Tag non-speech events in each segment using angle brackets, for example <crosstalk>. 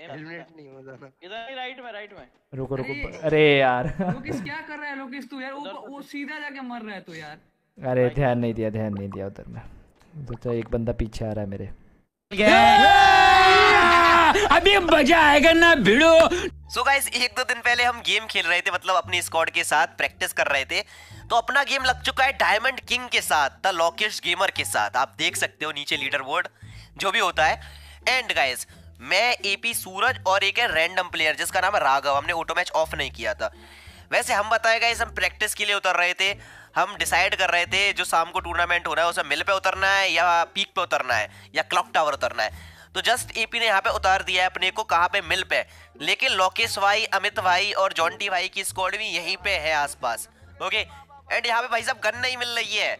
नहीं अरे ध्यान नहीं दिया ध्यान नहीं दिया उधर में तो, तो एक बंदा पीछे आ रहा है मेरे अभी मजा आएगा ना भिड़ो सो so गाइस एक दो दिन पहले हम गेम खेल रहे थे मतलब अपने स्क्वाड के साथ प्रैक्टिस कर रहे थे तो अपना गेम लग चुका है डायमंड किंग के साथ द लॉकेस्ट गेमर के साथ आप देख सकते हो नीचे लीडर बोर्ड जो भी होता है एंड गाइस मैं एपी सूरज और एक है रैंडम प्लेयर जिसका नाम है राघव हमने ऑटो मैच ऑफ नहीं किया था वैसे हम बताएगा इस हम प्रैक्टिस के लिए उतर रहे थे हम डिसाइड कर रहे थे जो शाम को टूर्नामेंट हो रहा है उसमें मिल पे उतरना है या पीक पे उतरना है या क्लॉक टावर उतरना है तो जस्ट एपी ने यहाँ पे उतार दिया है अपने को कहाँ पे मिल पे लेकिन लोकेश भाई अमित भाई और जॉन्टी भाई की स्कॉड भी यहीं पे है आसपास ओके एंड यहाँ पे भाई साहब गन नहीं मिल रही है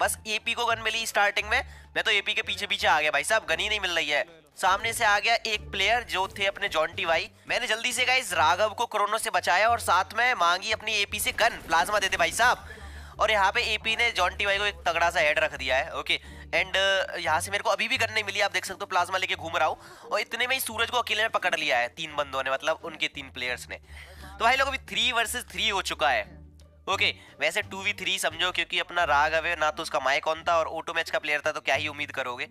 बस एपी को गन मिली स्टार्टिंग में मैं तो एपी के पीछे पीछे आ गया भाई साहब गन ही नहीं मिल रही है सामने से आ गया एक प्लेयर जो थे अपने जॉन्टी भाई मैंने जल्दी से इस राघव को कोरोना से बचाया और साथ में मांगी अपनी एपी से गन प्लाज्मा देते भाई साहब और यहाँ पे एपी ने जॉन्टी भाई को एक तगड़ा सा हेड रख दिया है ओके एंड uh, यहाँ से मेरे को अभी भी गन नहीं मिली आप देख सकते हो प्लाज्मा लेके घूम रहा हूँ और इतने में ही सूरज को अकेले में पकड़ लिया है तीन बंदों ने मतलब उनके तीन प्लेयर्स ने तो भाई लोग अभी थ्री वर्सेज थ्री हो चुका है ओके वैसे टू वी थ्री समझो क्योंकि अपना राग अवे ना तो उसका माइक ऑन था और ऑटो मैच का प्लेयर था तो क्या ही उम्मीद करोगे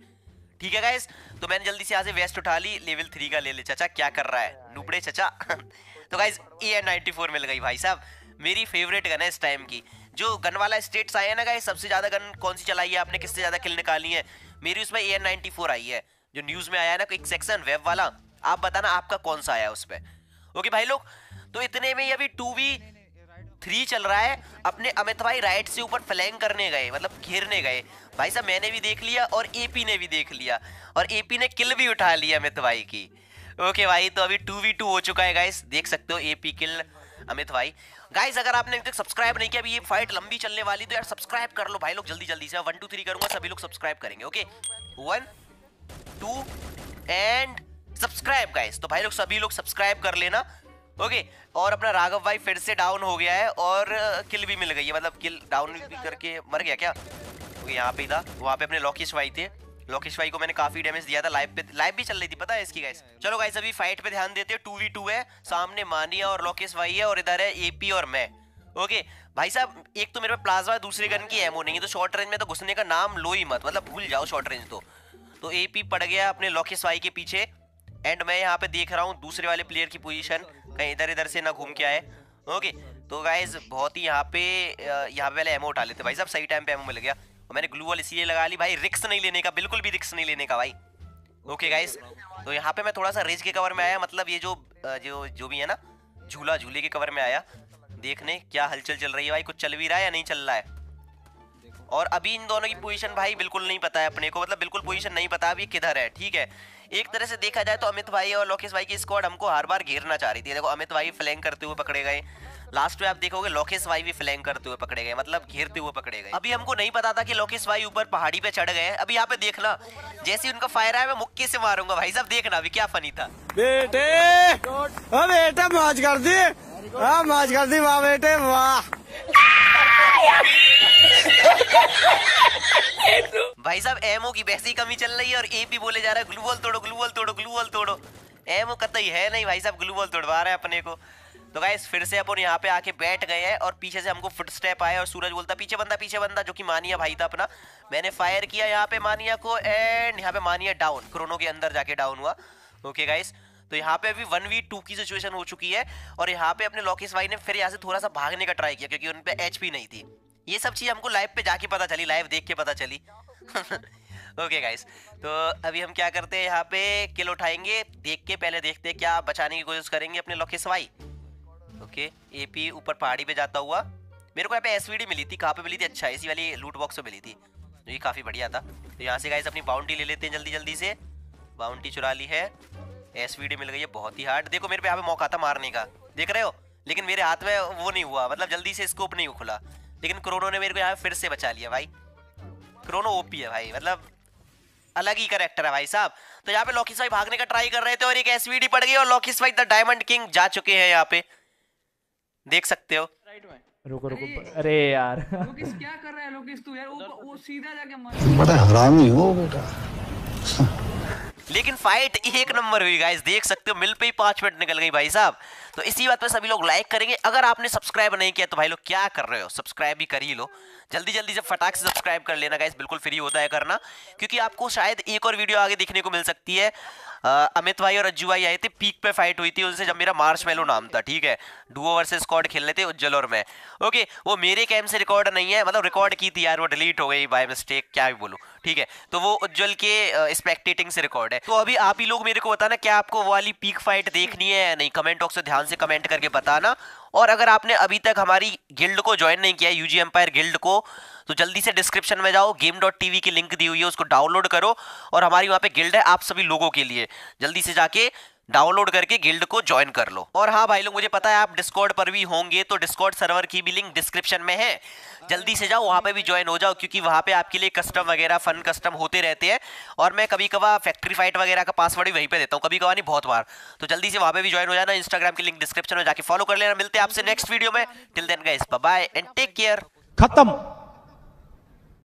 ठीक है गाइस तो मैंने जल्दी से यहाँ से वेस्ट उठा ली लेवल थ्री का ले ले चाचा क्या कर रहा है नुबड़े चाचा <laughs> तो गाइज ए नाइन्टी फोर मिल गई भाई साहब मेरी फेवरेट गन है इस टाइम की जो गन वाला स्टेट्स आया ना गाइस सबसे ज़्यादा गन कौन सी चलाई है आपने किससे ज़्यादा किल निकाली है मेरी उसमें ए नाइन्टी फोर आई है जो न्यूज़ में आया ना एक सेक्शन वेब वाला आप बताना आपका कौन सा आया उस पर ओके भाई लोग तो इतने में अभी टू वी थ्री चल रहा है अपने अमित भाई राइट से ऊपर फ्लैंग करने गए मतलब घेरने गए भाई साहब मैंने भी देख लिया और एपी ने भी देख लिया और एपी ने किल भी उठा लिया अमित भाई की ओके भाई तो अभी टू वी टू हो चुका है गाइस देख सकते हो एपी किल अमित भाई गाइस अगर आपने अभी तक सब्सक्राइब नहीं किया अभी ये फाइट लंबी चलने वाली तो यार सब्सक्राइब कर लो भाई लोग जल्दी जल्दी से वन टू थ्री करूंगा सभी लोग सब्सक्राइब करेंगे okay one two and subscribe guys तो भाई लोग सभी लोग सब्सक्राइब कर लेना ओके और अपना राघव भाई फिर से डाउन हो गया है और किल uh, भी मिल गई है मतलब किल डाउन भी करके मर गया क्या ओके यहाँ पे था वहाँ पे अपने लोकेश भाई थे लोकेश भाई को मैंने काफी डैमेज दिया था लाइव पे लाइव भी चल रही थी पता है इसकी गाइस चलो गाइस अभी फाइट पे ध्यान देते हैं टू वी टू है सामने मानिया और लोकेश भाई है और इधर है एपी और मैं ओके भाई साहब एक तो मेरे पास प्लाज्मा है दूसरे गन की एमो नहीं है तो शॉर्ट रेंज में तो घुसने का नाम लो ही मत मतलब भूल जाओ शॉर्ट रेंज तो तो एपी पड़ गया अपने लोकेश भाई के पीछे एंड मैं यहाँ पे देख रहा हूँ दूसरे वाले प्लेयर की पोजीशन कहीं इधर इधर से ना घूम के आए ओके तो गाइज बहुत ही यहाँ पे यहाँ पे पहले एमओ उठा लेते भाई सब सही टाइम पे एमओ मिल गया और मैंने ग्लू वाल इसीलिए लगा ली भाई रिक्स नहीं लेने का बिल्कुल भी रिक्स नहीं लेने का भाई ओके गाइज तो यहाँ पे मैं थोड़ा सा रेज के कवर में आया मतलब ये जो जो जो भी है ना झूला झूले के कवर में आया देखने क्या हलचल चल रही है भाई कुछ चल भी रहा है या नहीं चल रहा है और अभी इन दोनों की पोजीशन भाई बिल्कुल नहीं पता है अपने को मतलब बिल्कुल पोजीशन नहीं पता अभी किधर है ठीक है एक तरह से देखा जाए तो अमित भाई और लोकेश भाई की स्क्वाड हमको हर बार घेरना चाह रही थी देखो अमित भाई फ्लैंग करते हुए पकड़े गए लास्ट में आप देखोगे लोकेश भाई भी फ्लैंग करते हुए पकड़े गए मतलब घेरते हुए पकड़े गए अभी हमको नहीं पता था कि लोकेश भाई ऊपर पहाड़ी पे चढ़ गए अभी यहाँ पे देखना जैसे उनका फायर आया मैं मुक्के से मारूंगा भाई साहब देखना अभी क्या फनी था बेटे बेटे माज कर दी माज कर दी वाह बेटे वाह <laughs> भाई साहब एमओ की ही कमी चल रही है और ए भी बोले जा रहा है ग्लूवल तोड़ो ग्लूवल तोड़ो ग्लूवल तोड़ो एमओ कतई है नहीं भाई साहब ग्लूवल तोड़वा रहे हैं अपने को तो गाइस फिर से अपन यहाँ पे आके बैठ गए हैं और पीछे से हमको फुटस्टेप आया और सूरज बोलता पीछे बंदा पीछे बंदा जो कि मानिया भाई था अपना मैंने फायर किया यहाँ पे मानिया को एंड यहाँ पे मानिया डाउन क्रोनो के अंदर जाके डाउन हुआ ओके गाइस तो यहाँ पे अभी वन वी टू की सिचुएशन हो चुकी है और यहाँ पे अपने लॉकेश भाई ने फिर यहाँ से थोड़ा सा भागने का ट्राई किया क्योंकि उन पर एच नहीं थी ये सब चीज़ हमको लाइव पे जाके पता चली लाइव देख के पता चली ओके <laughs> गाइस तो अभी हम क्या करते हैं यहाँ पे किल उठाएंगे देख के पहले देखते हैं क्या बचाने की कोशिश करेंगे अपने लोकेश भाई ओके एपी ऊपर पहाड़ी पे जाता हुआ मेरे को यहाँ पे एसवीडी मिली थी कहाँ पे मिली थी अच्छा इसी वाली लूट बॉक्स में मिली थी तो ये काफ़ी बढ़िया था तो यहाँ से गाइस अपनी बाउंड्री ले लेते हैं जल्दी जल्दी से बाउंड्री चुरा ली है एस मिल गई है बहुत ही हार्ड देखो मेरे पे यहाँ पे मौका था मारने का देख रहे हो लेकिन मेरे हाथ में वो नहीं हुआ मतलब जल्दी से स्कोप नहीं हुआ खुला लेकिन क्रोनो ने मेरे को यहाँ फिर से बचा लिया भाई क्रोनो ओपी है भाई मतलब अलग ही करेक्टर है भाई साहब तो यहाँ पे लॉकिस भाई भागने का ट्राई कर रहे थे और एक एसवीडी पड़ गई और लॉकिस भाई द डायमंड किंग जा चुके हैं यहाँ पे देख सकते हो रुको रुको अरे, अरे यार लोकेश क्या कर रहा है लोकेश तू यार वो, <laughs> वो सीधा जाके मर बड़ा हरामी हो बेटा लेकिन फाइट एक नंबर हुई गाइस देख सकते हो मिल पे ही पाँच मिनट निकल गई भाई साहब तो इसी बात पे सभी लोग लाइक करेंगे अगर आपने सब्सक्राइब नहीं किया तो भाई लोग क्या कर रहे हो सब्सक्राइब भी कर ही लो जल्दी जल्दी से फटाक से सब्सक्राइब कर लेना गाइस बिल्कुल फ्री होता है करना क्योंकि आपको शायद एक और वीडियो आगे देखने को मिल सकती है अमित भाई और अज्जू भाई आए थे पीक पे फाइट हुई थी उनसे जब मेरा मार्च मेलो नाम था ठीक है डुओ वर्सेस स्कॉड खेलने थे उज्जवल और मैं ओके वो मेरे कैम से रिकॉर्ड नहीं है मतलब रिकॉर्ड की थी यार वो डिलीट हो गई बाय मिस्टेक क्या भी बोलूँ ठीक है तो वो उज्जवल के स्पेक्टेटिंग से रिकॉर्ड है तो अभी आप ही लोग मेरे को बताना क्या आपको वाली पीक फाइट देखनी है या नहीं कमेंट बॉक्स में ध्यान से कमेंट करके बताना और अगर आपने अभी तक हमारी गिल्ड को ज्वाइन नहीं किया यूजी एम्पायर गिल्ड को तो जल्दी से डिस्क्रिप्शन में जाओ गेम डॉट टी की लिंक दी हुई है उसको डाउनलोड करो और हमारी वहाँ पे गिल्ड है आप सभी लोगों के लिए जल्दी से जाके डाउनलोड करके गिल्ड को ज्वाइन कर लो और हाँ भाई लोग मुझे पता है आप डिस्कॉर्ड पर भी होंगे तो डिस्कॉर्ड सर्वर की भी लिंक डिस्क्रिप्शन में है जल्दी से जाओ वहाँ पे भी ज्वाइन हो जाओ क्योंकि वहाँ पे आपके लिए कस्टम वगैरह फन कस्टम होते रहते हैं और मैं कभी कभार फैक्ट्री फाइट वगैरह का पासवर्ड भी वहीं पर देता हूँ कभी कभार नहीं बहुत बार तो जल्दी से वहाँ पे भी ज्वाइन हो जाना इंस्टाग्राम की लिंक डिस्क्रिप्शन में जाकर फॉलो कर लेना मिलते हैं आपसे नेक्स्ट वीडियो में till then guys bye and take care खत्म